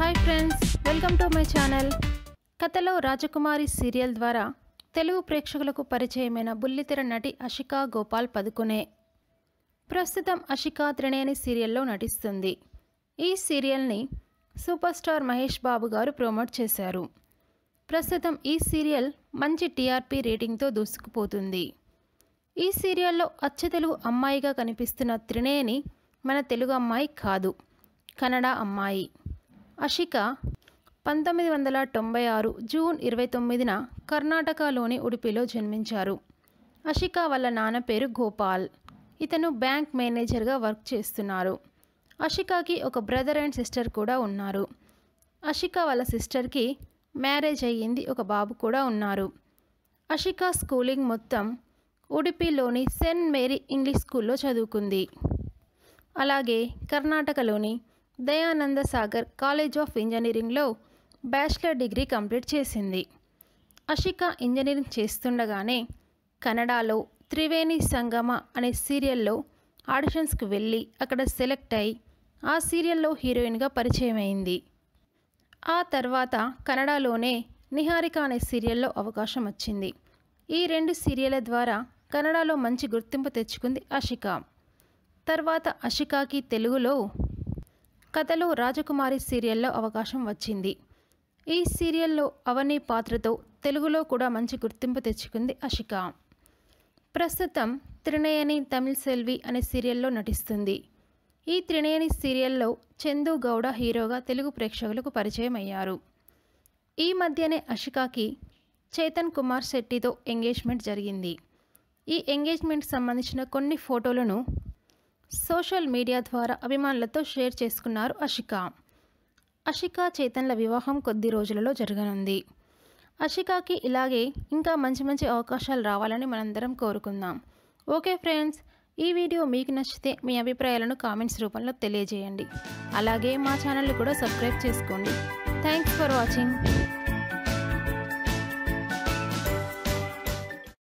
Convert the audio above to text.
hi friends welcome to my channel కథలో రాజకుమారి serial ద్వారా తెలుగు ప్రేక్షకులకు పరిచయమైన బుల్లితెర నటి అషికా గోపాల్ పదుకునే ప్రస్తుతం అషికా త్రిణేని సీరియల్లో నటిస్తుంది ఈ సీరియల్ని super star Mahesh Babu garu promote చేశారు ప్రస్తుతం ఈ సీరియల్ మంచి టీఆర్పీ రేటింగ్తో దూసుకుపోతుంది ఈ సీరియల్లో అచ్చతెలుగు అమ్మాయిగా కనిపిస్తున్న త్రినేని మన తెలుగు అమ్మాయి కాదు కన్నడ అమ్మాయి అషిక పంతొమ్మిది వందల తొంభై ఆరు జూన్ ఇరవై తొమ్మిదిన కర్ణాటకలోని ఉడిపిలో జన్మించారు అషిక వాళ్ళ నాన్న పేరు గోపాల్ ఇతను బ్యాంక్ మేనేజర్గా వర్క్ చేస్తున్నారు అషికాకి ఒక బ్రదర్ అండ్ సిస్టర్ కూడా ఉన్నారు అషిక వాళ్ళ సిస్టర్కి మ్యారేజ్ అయ్యింది ఒక బాబు కూడా ఉన్నారు అషిక స్కూలింగ్ మొత్తం ఉడిపిలోని సెంట్ మేరీ ఇంగ్లీష్ స్కూల్లో చదువుకుంది అలాగే కర్ణాటకలోని దయానంద సాగర్ కాలేజ్ ఆఫ్ ఇంజనీరింగ్లో బ్యాచిలర్ డిగ్రీ కంప్లీట్ చేసింది అషిక ఇంజనీరింగ్ చేస్తుండగానే కన్నడలో త్రివేణి సంగమ అనే సీరియల్లో ఆడిషన్స్కి వెళ్ళి అక్కడ సెలెక్ట్ అయి ఆ సీరియల్లో హీరోయిన్గా పరిచయం అయింది ఆ తర్వాత కన్నడలోనే నిహారిక అనే సీరియల్లో అవకాశం వచ్చింది ఈ రెండు సీరియల్ల ద్వారా కన్నడలో మంచి గుర్తింపు తెచ్చుకుంది అషిక తర్వాత అషికాకి తెలుగులో కథలో రాజకుమారి సీరియల్లో అవకాశం వచ్చింది ఈ సీరియల్లో అవని పాత్రతో తెలుగులో కూడా మంచి గుర్తింపు తెచ్చుకుంది అషిక ప్రస్తుతం త్రినయని తమిళ్ సెల్వి అనే సీరియల్లో నటిస్తుంది ఈ త్రినయని సీరియల్లో చందు గౌడ హీరోగా తెలుగు ప్రేక్షకులకు పరిచయం అయ్యారు ఈ మధ్యనే అషికాకి చేతన్ కుమార్ శెట్టితో ఎంగేజ్మెంట్ జరిగింది ఈ ఎంగేజ్మెంట్ సంబంధించిన కొన్ని ఫోటోలను సోషల్ మీడియా ద్వారా అభిమానులతో షేర్ చేసుకున్నారు అషిక అషిక చైతన్ల వివాహం కొద్ది రోజులలో జరగనుంది అషికాకి ఇలాగే ఇంకా మంచి మంచి అవకాశాలు రావాలని మనందరం కోరుకుందాం ఓకే ఫ్రెండ్స్ ఈ వీడియో మీకు నచ్చితే మీ అభిప్రాయాలను కామెంట్స్ రూపంలో తెలియజేయండి అలాగే మా ఛానల్ని కూడా సబ్స్క్రైబ్ చేసుకోండి థ్యాంక్స్ ఫర్ వాచింగ్